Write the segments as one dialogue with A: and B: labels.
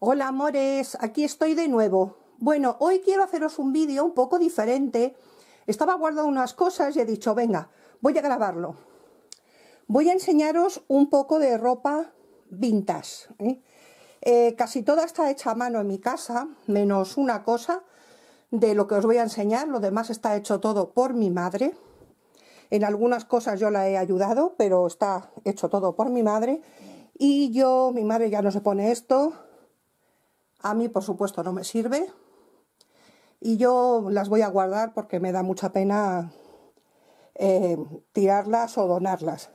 A: Hola amores, aquí estoy de nuevo. Bueno, hoy quiero haceros un vídeo un poco diferente. Estaba guardando unas cosas y he dicho, venga, voy a grabarlo. Voy a enseñaros un poco de ropa vintage. ¿eh? Eh, casi toda está hecha a mano en mi casa, menos una cosa de lo que os voy a enseñar. Lo demás está hecho todo por mi madre. En algunas cosas yo la he ayudado, pero está hecho todo por mi madre. Y yo, mi madre ya no se pone esto, a mí, por supuesto, no me sirve. Y yo las voy a guardar porque me da mucha pena eh, tirarlas o donarlas.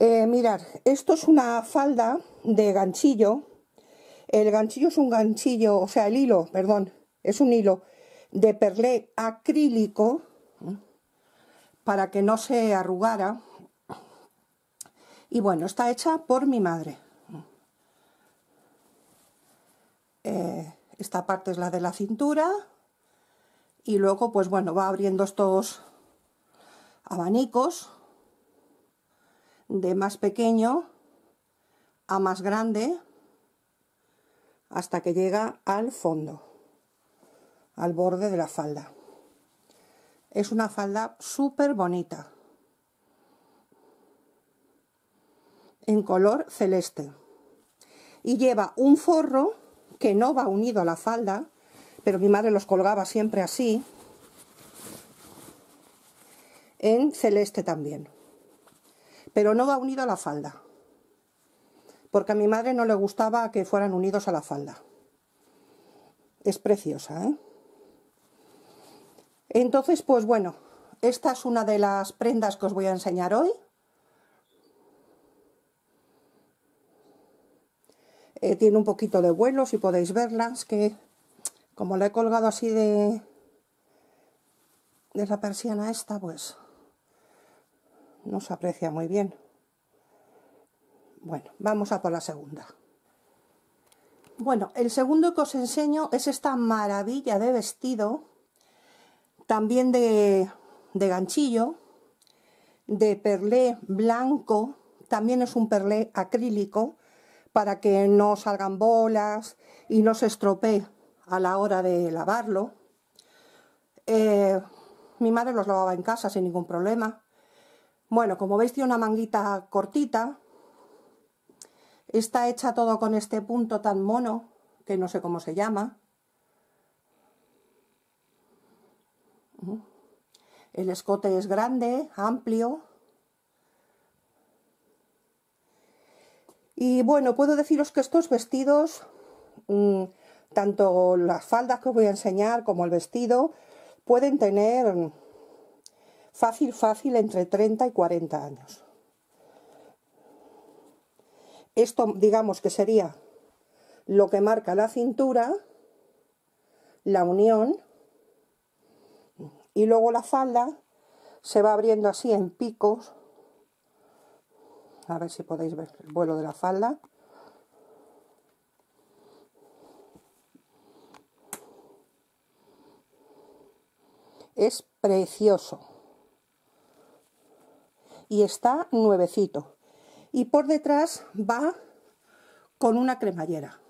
A: Eh, mirad, esto es una falda de ganchillo. El ganchillo es un ganchillo, o sea, el hilo, perdón, es un hilo de perlé acrílico ¿eh? para que no se arrugara. Y bueno, está hecha por mi madre. Eh, esta parte es la de la cintura y luego pues bueno va abriendo estos abanicos de más pequeño a más grande hasta que llega al fondo al borde de la falda es una falda súper bonita en color celeste y lleva un forro que no va unido a la falda, pero mi madre los colgaba siempre así, en celeste también, pero no va unido a la falda, porque a mi madre no le gustaba que fueran unidos a la falda. Es preciosa, ¿eh? Entonces, pues bueno, esta es una de las prendas que os voy a enseñar hoy. Eh, tiene un poquito de vuelo, si podéis verlas, que como la he colgado así de, de la persiana esta, pues no se aprecia muy bien. Bueno, vamos a por la segunda. Bueno, el segundo que os enseño es esta maravilla de vestido, también de ganchillo, de perlé blanco, también es un perlé acrílico, para que no salgan bolas y no se estropee a la hora de lavarlo. Eh, mi madre los lavaba en casa sin ningún problema. Bueno, como veis tiene una manguita cortita. Está hecha todo con este punto tan mono, que no sé cómo se llama. El escote es grande, amplio. Y bueno, puedo deciros que estos vestidos, mm, tanto las faldas que os voy a enseñar como el vestido, pueden tener mm, fácil, fácil entre 30 y 40 años. Esto digamos que sería lo que marca la cintura, la unión, y luego la falda se va abriendo así en picos a ver si podéis ver el vuelo de la falda es precioso y está nuevecito y por detrás va con una cremallera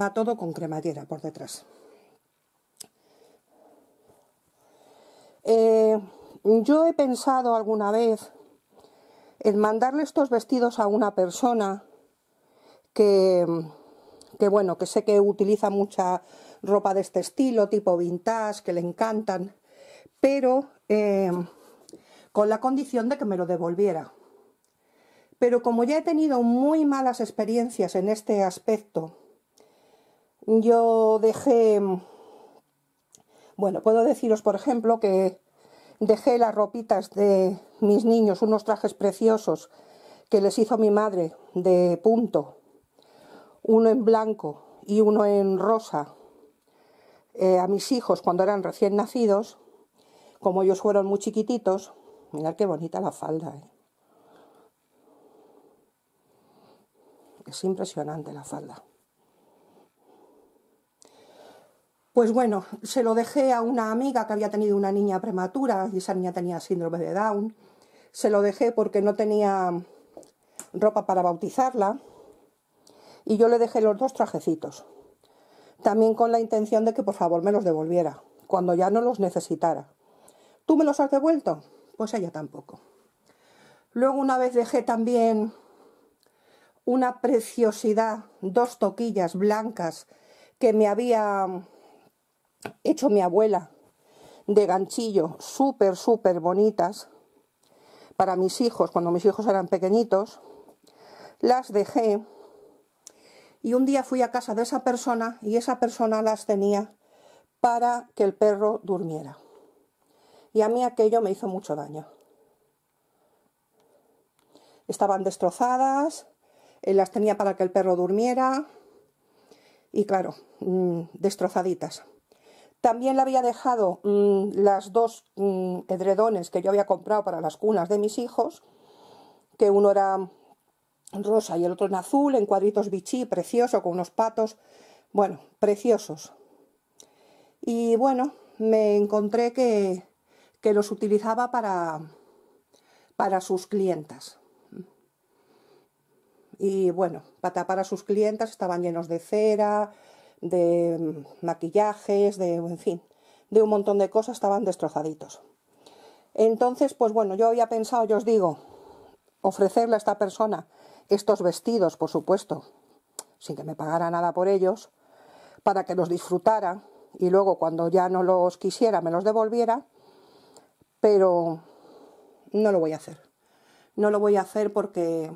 A: va todo con cremallera por detrás eh, yo he pensado alguna vez el mandarle estos vestidos a una persona que, bueno, que sé que utiliza mucha ropa de este estilo, tipo vintage, que le encantan, pero em, con la condición de que me lo devolviera. Pero como ya he tenido muy malas experiencias en este aspecto, yo dejé, em, bueno, puedo deciros, por ejemplo, que dejé las ropitas de mis niños unos trajes preciosos que les hizo mi madre de punto, uno en blanco y uno en rosa, eh, a mis hijos cuando eran recién nacidos, como ellos fueron muy chiquititos, mirad qué bonita la falda. Eh. Es impresionante la falda. Pues bueno, se lo dejé a una amiga que había tenido una niña prematura y esa niña tenía síndrome de Down se lo dejé porque no tenía ropa para bautizarla y yo le dejé los dos trajecitos, también con la intención de que por favor me los devolviera cuando ya no los necesitara. ¿Tú me los has devuelto? Pues ella tampoco. Luego una vez dejé también una preciosidad, dos toquillas blancas que me había hecho mi abuela de ganchillo, súper, súper bonitas, para mis hijos, cuando mis hijos eran pequeñitos, las dejé y un día fui a casa de esa persona y esa persona las tenía para que el perro durmiera. Y a mí aquello me hizo mucho daño. Estaban destrozadas, eh, las tenía para que el perro durmiera y claro, mm, destrozaditas. También le había dejado mm, las dos mm, edredones que yo había comprado para las cunas de mis hijos, que uno era rosa y el otro en azul, en cuadritos bichí, precioso, con unos patos, bueno, preciosos. Y bueno, me encontré que, los utilizaba para, para sus clientas. Y bueno, para sus clientas estaban llenos de cera, de maquillajes, de, en fin, de un montón de cosas, estaban destrozaditos. Entonces, pues bueno, yo había pensado, yo os digo, ofrecerle a esta persona estos vestidos, por supuesto, sin que me pagara nada por ellos, para que los disfrutara y luego cuando ya no los quisiera me los devolviera, pero no lo voy a hacer. No lo voy a hacer porque,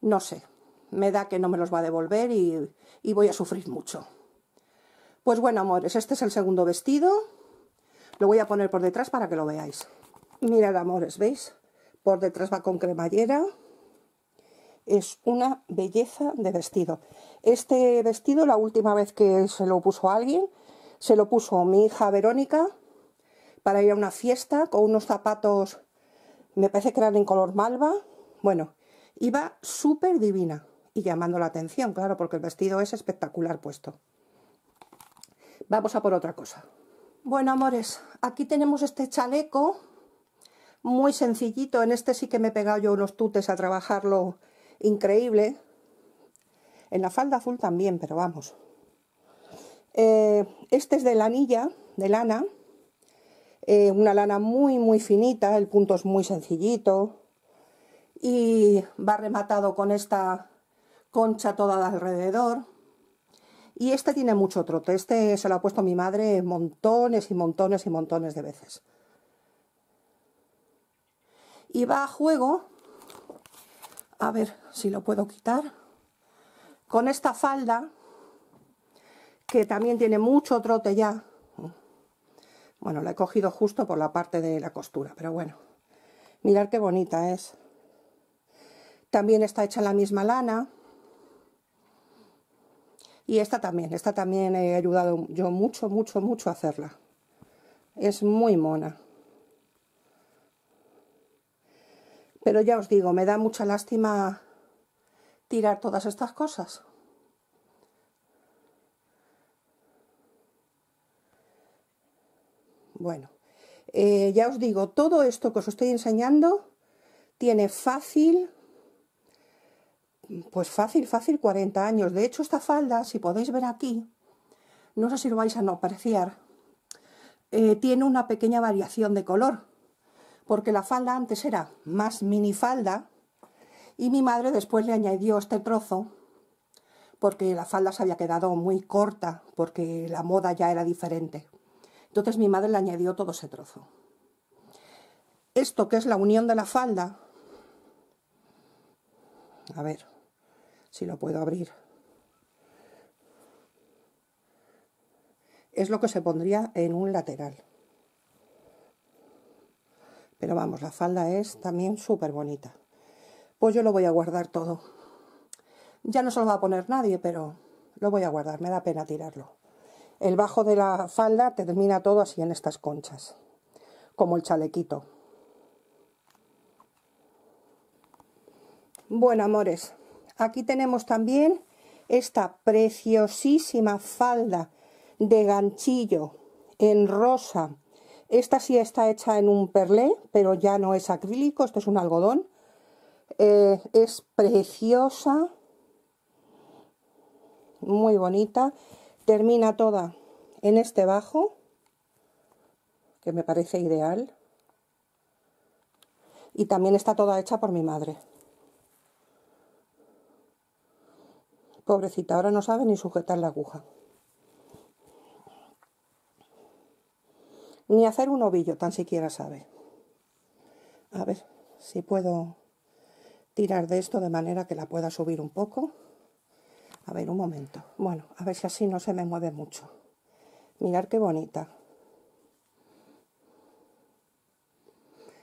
A: no sé, me da que no me los va a devolver y, voy a sufrir mucho. Pues bueno, amores, este es el segundo vestido. Lo voy a poner por detrás para que lo veáis. Mirad, amores, ¿veis? Por detrás va con cremallera. Es una belleza de vestido. Este vestido, la última vez que se lo puso a alguien, se lo puso mi hija Verónica para ir a una fiesta con unos zapatos, me parece que eran en color malva. Bueno, iba súper divina y llamando la atención, claro, porque el vestido es espectacular puesto. Vamos a por otra cosa. Bueno, amores, aquí tenemos este chaleco, muy sencillito. En este sí que me he pegado yo unos tutes a trabajarlo increíble. En la falda azul también, pero vamos. Eh, este es de lanilla, de lana. Eh, una lana muy, muy finita, el punto es muy sencillito. Y va rematado con esta concha toda alrededor. Y este tiene mucho trote. Este se lo ha puesto mi madre montones y montones y montones de veces. Y va a juego, a ver si lo puedo quitar, con esta falda, que también tiene mucho trote ya. Bueno, la he cogido justo por la parte de la costura, pero bueno. Mirad qué bonita es. También está hecha la misma lana. Y esta también, esta también he ayudado yo mucho, mucho, mucho a hacerla. Es muy mona. Pero ya os digo, me da mucha lástima tirar todas estas cosas. Bueno, eh, ya os digo, todo esto que os estoy enseñando tiene fácil pues fácil, fácil 40 años. De hecho, esta falda, si podéis ver aquí, no sé si lo vais a no apreciar, eh, tiene una pequeña variación de color, porque la falda antes era más minifalda y mi madre después le añadió este trozo porque la falda se había quedado muy corta, porque la moda ya era diferente. Entonces mi madre le añadió todo ese trozo. Esto que es la unión de la falda, a ver, si lo puedo abrir. Es lo que se pondría en un lateral. Pero vamos, la falda es también súper bonita. Pues yo lo voy a guardar todo. Ya no se lo va a poner nadie, pero lo voy a guardar, me da pena tirarlo. El bajo de la falda termina todo así en estas conchas, como el chalequito. Bueno, amores, Aquí tenemos también esta preciosísima falda de ganchillo en rosa. Esta sí está hecha en un perlé, pero ya no es acrílico, esto es un algodón. Eh, es preciosa, muy bonita. Termina toda en este bajo, que me parece ideal. Y también está toda hecha por mi madre. Pobrecita, ahora no sabe ni sujetar la aguja. Ni hacer un ovillo tan siquiera sabe. A ver si puedo tirar de esto de manera que la pueda subir un poco. A ver, un momento. Bueno, a ver si así no se me mueve mucho. Mirar qué bonita.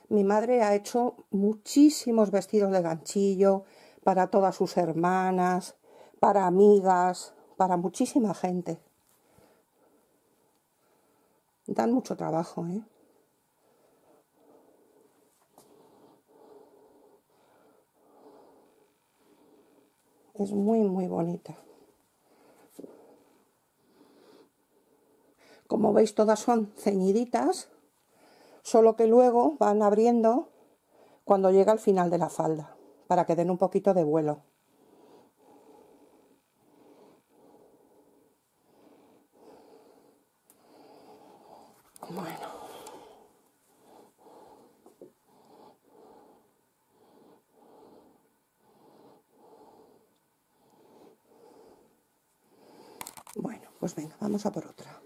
A: Mi madre ha hecho muchísimos vestidos de ganchillo para todas sus hermanas, para amigas, para muchísima gente. Dan mucho trabajo, ¿eh? Es muy, muy bonita. Como veis, todas son ceñiditas, solo que luego van abriendo cuando llega al final de la falda, para que den un poquito de vuelo. por otra.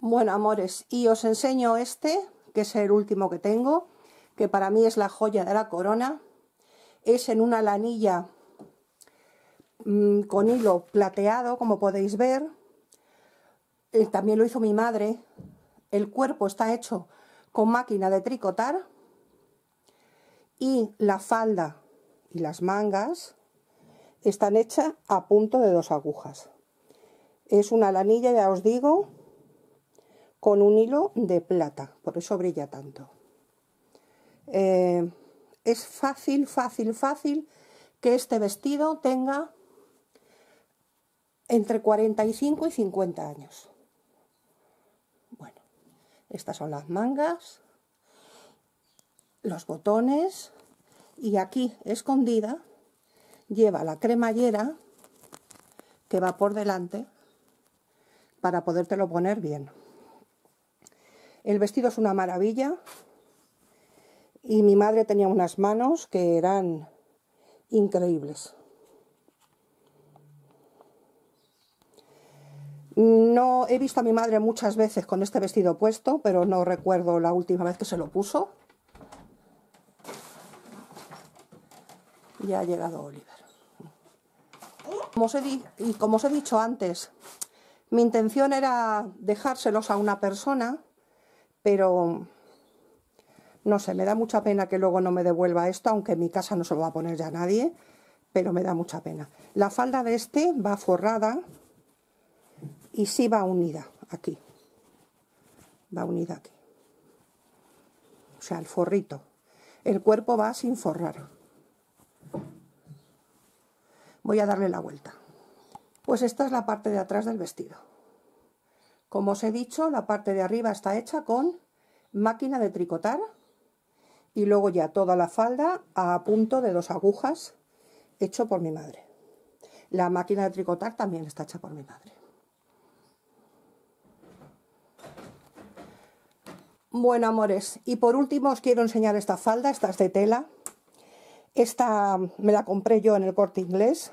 A: Bueno, amores, y os enseño este, que es el último que tengo, que para mí es la joya de la corona. Es en una lanilla mm, con hilo plateado, como podéis ver. Eh, también lo hizo mi madre. El cuerpo está hecho con máquina de tricotar. Y la falda y las mangas están hechas a punto de dos agujas. Es una lanilla, ya os digo, con un hilo de plata, por eso brilla tanto. Eh, es fácil, fácil, fácil que este vestido tenga entre 45 y 50 años. Bueno, estas son las mangas, los botones y aquí escondida lleva la cremallera que va por delante para podértelo poner bien. El vestido es una maravilla y mi madre tenía unas manos que eran increíbles. No he visto a mi madre muchas veces con este vestido puesto, pero no recuerdo la última vez que se lo puso. Ya ha llegado Oliver. y como os he dicho antes, mi intención era dejárselos a una persona, pero no sé, me da mucha pena que luego no me devuelva esto, aunque en mi casa no se lo va a poner ya nadie, pero me da mucha pena. La falda de este va forrada y sí va unida aquí. Va unida aquí. O sea, el forrito. El cuerpo va sin forrar. Voy a darle la vuelta. Pues esta es la parte de atrás del vestido. Como os he dicho, la parte de arriba está hecha con máquina de tricotar y luego ya toda la falda a punto de dos agujas hecho por mi madre. La máquina de tricotar también está hecha por mi madre. Bueno, amores, y por último os quiero enseñar esta falda, esta es de tela. Esta me la compré yo en el corte inglés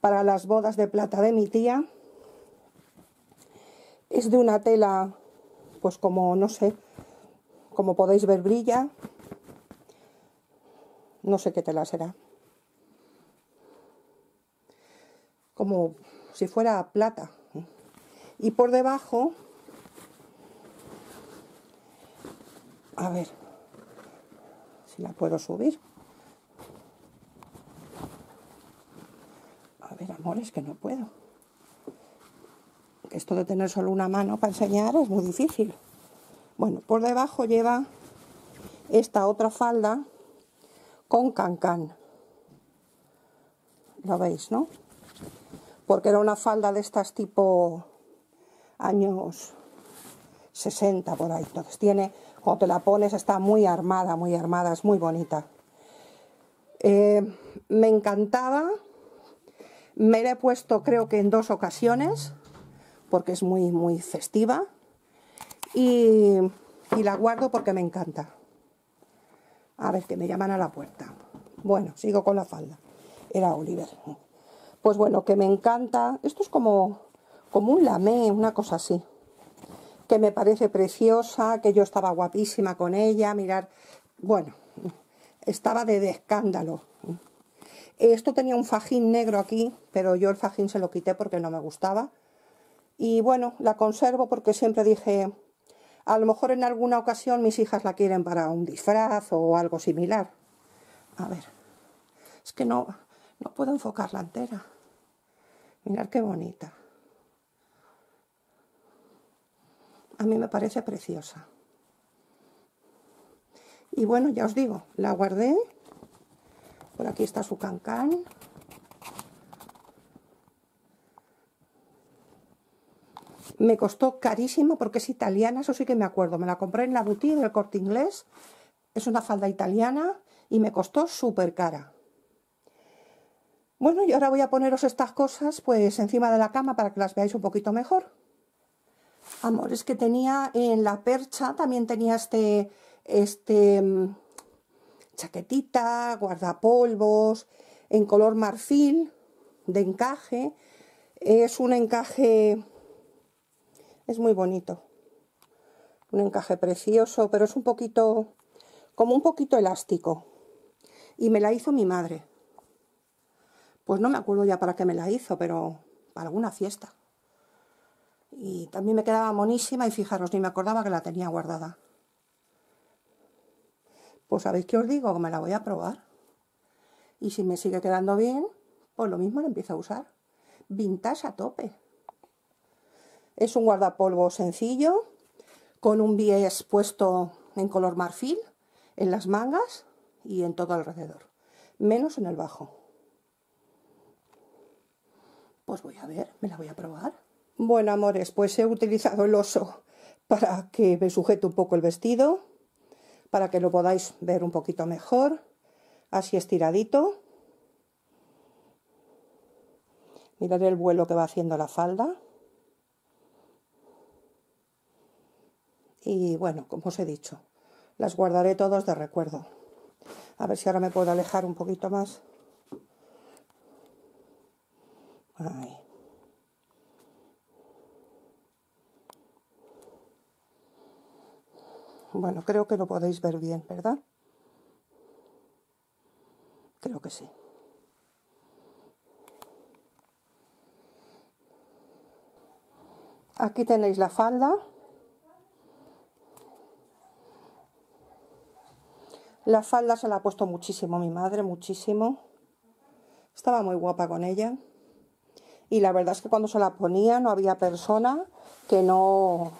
A: para las bodas de plata de mi tía. Es de una tela, pues como, no sé, como podéis ver brilla. No sé qué tela será. Como si fuera plata. Y por debajo, a ver si la puedo subir. es que no puedo. Esto de tener solo una mano para enseñar es muy difícil. Bueno, por debajo lleva esta otra falda con cancán. Lo veis, ¿no? Porque era una falda de estas tipo años 60 por ahí. Entonces tiene, cuando te la pones, está muy armada, muy armada, es muy bonita. Eh, me encantaba me la he puesto creo que en dos ocasiones, porque es muy, muy festiva. Y, la guardo porque me encanta. A ver, que me llaman a la puerta. Bueno, sigo con la falda. Era Oliver. Pues bueno, que me encanta. Esto es como, como un lamé, una cosa así. Que me parece preciosa, que yo estaba guapísima con ella. Mirar, bueno, estaba de escándalo. Esto tenía un fajín negro aquí, pero yo el fajín se lo quité porque no me gustaba. Y bueno, la conservo porque siempre dije, a lo mejor en alguna ocasión mis hijas la quieren para un disfraz o algo similar. A ver, es que no, no puedo enfocarla entera. Mirad qué bonita. A mí me parece preciosa. Y bueno, ya os digo, la guardé por aquí está su cancán. Me costó carísimo porque es italiana, eso sí que me acuerdo. Me la compré en la boutique del corte inglés. Es una falda italiana y me costó súper cara. Bueno, y ahora voy a poneros estas cosas pues encima de la cama para que las veáis un poquito mejor. Amores que tenía en la percha, también tenía este, este mm, chaquetita, guardapolvos, en color marfil, de encaje. Es un encaje, es muy bonito, un encaje precioso, pero es un poquito, como un poquito elástico. Y me la hizo mi madre. Pues no me acuerdo ya para qué me la hizo, pero para alguna fiesta. Y también me quedaba monísima y fijaros, ni me acordaba que la tenía guardada. Pues sabéis que os digo, que me la voy a probar. Y si me sigue quedando bien, pues lo mismo la empiezo a usar. Vintage a tope. Es un guardapolvo sencillo, con un bies puesto en color marfil, en las mangas y en todo alrededor. Menos en el bajo. Pues voy a ver, me la voy a probar. Bueno, amores, pues he utilizado el oso para que me sujete un poco el vestido para que lo podáis ver un poquito mejor, así estiradito. Mirad el vuelo que va haciendo la falda. Y bueno, como os he dicho, las guardaré todos de recuerdo. A ver si ahora me puedo alejar un poquito más. Bueno, creo que lo podéis ver bien, ¿verdad? Creo que sí. Aquí tenéis la falda. La falda se la ha puesto muchísimo mi madre, muchísimo. Estaba muy guapa con ella. Y la verdad es que cuando se la ponía no había persona que no,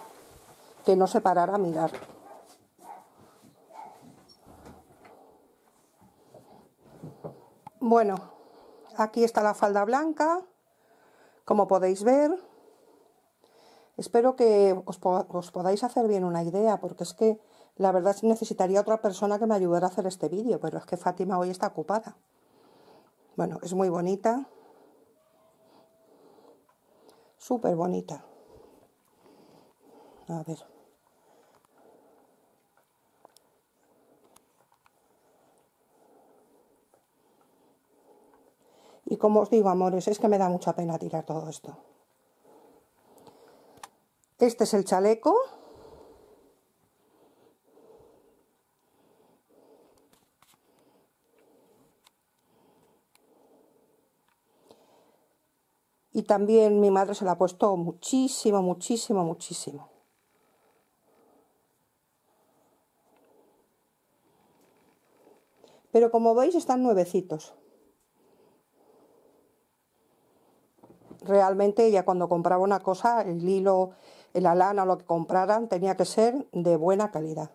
A: que no se parara a mirar. Bueno, aquí está la falda blanca, como podéis ver. Espero que os, podáis hacer bien una idea, porque es que la verdad necesitaría otra persona que me ayudara a hacer este vídeo, pero es que Fátima hoy está ocupada. Bueno, es muy bonita. Súper bonita. A ver. Y como os digo, amores, es que me da mucha pena tirar todo esto. Este es el chaleco. Y también mi madre se la ha puesto muchísimo, muchísimo, muchísimo. Pero como veis están nuevecitos. realmente ella cuando compraba una cosa, el hilo, la lana, o lo que compraran, tenía que ser de buena calidad.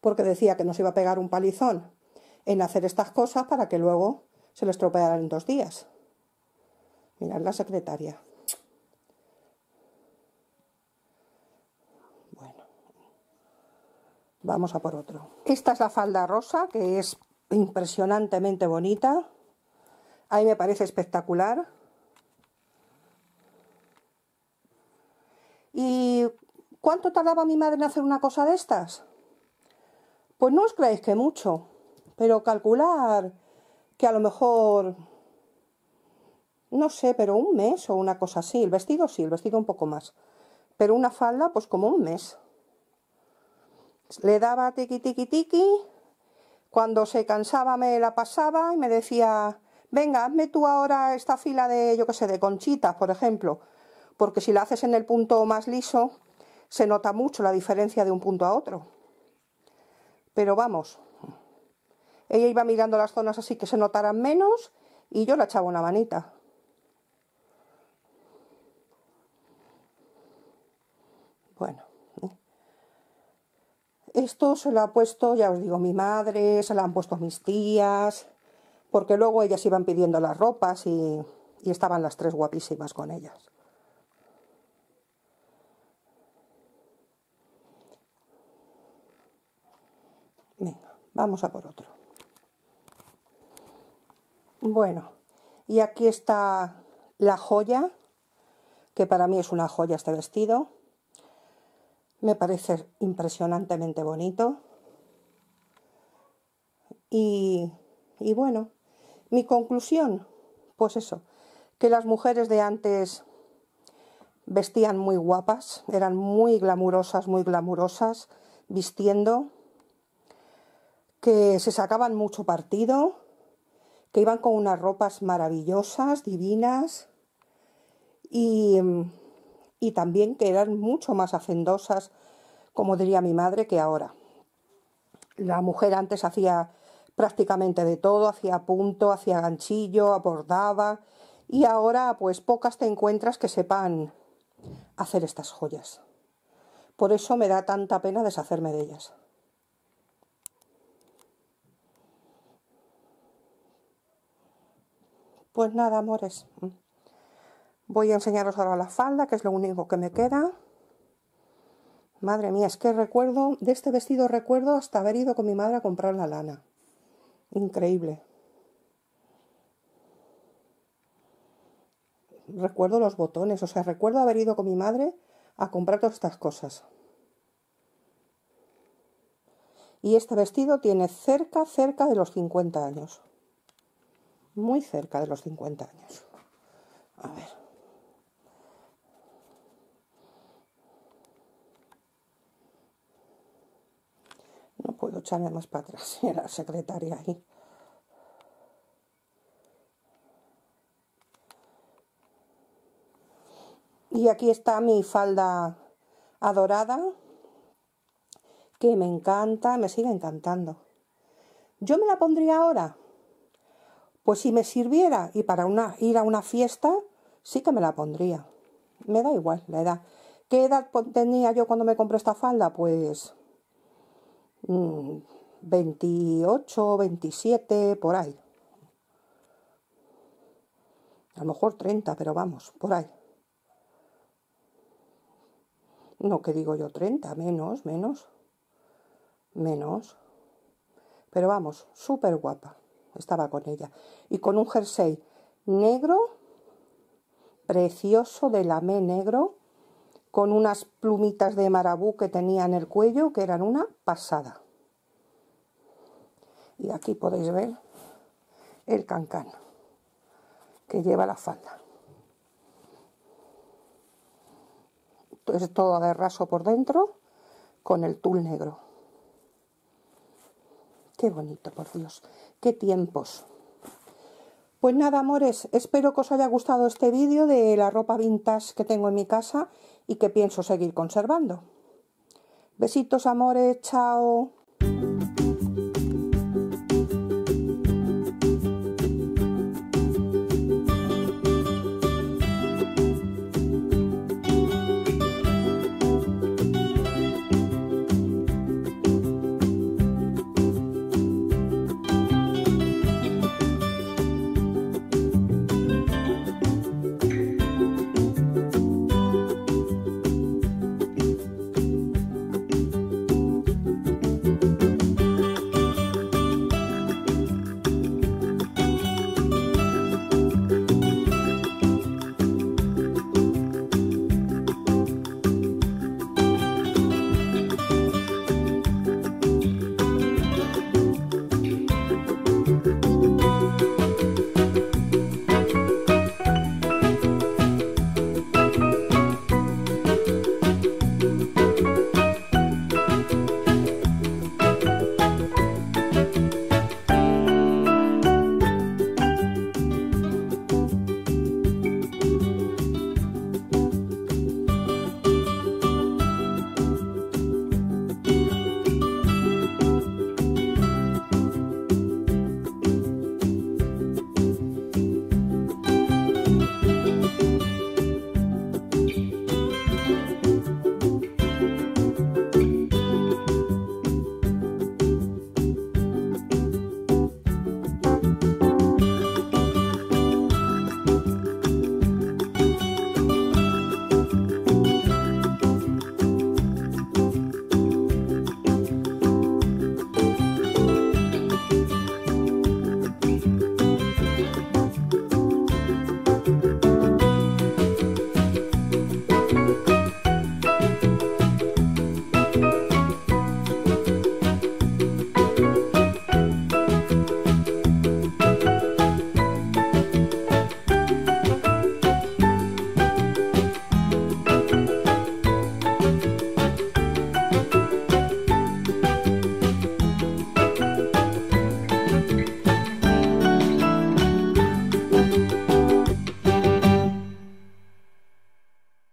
A: Porque decía que nos iba a pegar un palizón en hacer estas cosas para que luego se les estropearan en dos días. Mirad la secretaria. Bueno, vamos a por otro. Esta es la falda rosa, que es impresionantemente bonita. Ahí me parece espectacular. ¿Y cuánto tardaba mi madre en hacer una cosa de estas? Pues no os creéis que mucho, pero calcular que a lo mejor, no sé, pero un mes o una cosa así. El vestido sí, el vestido un poco más. Pero una falda, pues como un mes. Le daba tiqui tiqui tiki, Cuando se cansaba me la pasaba y me decía, venga, hazme tú ahora esta fila de, yo qué sé, de conchitas, por ejemplo, porque si la haces en el punto más liso, se nota mucho la diferencia de un punto a otro. Pero vamos, ella iba mirando las zonas así que se notaran menos y yo la echaba una manita. Bueno, ¿eh? esto se lo ha puesto, ya os digo, mi madre, se lo han puesto mis tías porque luego ellas iban pidiendo las ropas y, estaban las tres guapísimas con ellas. Venga, vamos a por otro. Bueno, y aquí está la joya, que para mí es una joya este vestido. Me parece impresionantemente bonito. y bueno, mi conclusión, pues eso, que las mujeres de antes vestían muy guapas, eran muy glamurosas, muy glamurosas, vistiendo, que se sacaban mucho partido, que iban con unas ropas maravillosas, divinas, y, y también que eran mucho más hacendosas, como diría mi madre, que ahora. La mujer antes hacía prácticamente de todo, hacía punto, hacía ganchillo, abordaba y ahora pues pocas te encuentras que sepan hacer estas joyas. Por eso me da tanta pena deshacerme de ellas. Pues nada, amores. Voy a enseñaros ahora la falda, que es lo único que me queda. Madre mía, es que recuerdo, de este vestido recuerdo hasta haber ido con mi madre a comprar la lana. Increíble. Recuerdo los botones, o sea, recuerdo haber ido con mi madre a comprar todas estas cosas. Y este vestido tiene cerca, cerca de los 50 años. Muy cerca de los 50 años. A ver. no puedo echarme más para atrás, era secretaria ahí. Y aquí está mi falda adorada, que me encanta, me sigue encantando. ¿Yo me la pondría ahora? Pues si me sirviera y para una, ir a una fiesta, sí que me la pondría. Me da igual la edad. ¿Qué edad tenía yo cuando me compré esta falda? Pues 28, mm, 27, por ahí. A lo mejor 30, pero vamos, por ahí. No que digo yo 30, menos, menos, menos. Pero vamos, súper guapa. Estaba con ella. Y con un jersey negro, precioso de lamé negro, con unas plumitas de marabú que tenía en el cuello, que eran una pasada. Y aquí podéis ver el cancán que lleva la falda. Es todo de raso por dentro con el tul negro. Qué bonito, por Dios. Qué tiempos. Pues nada, amores, espero que os haya gustado este vídeo de la ropa vintage que tengo en mi casa y que pienso seguir conservando. Besitos, amores, chao.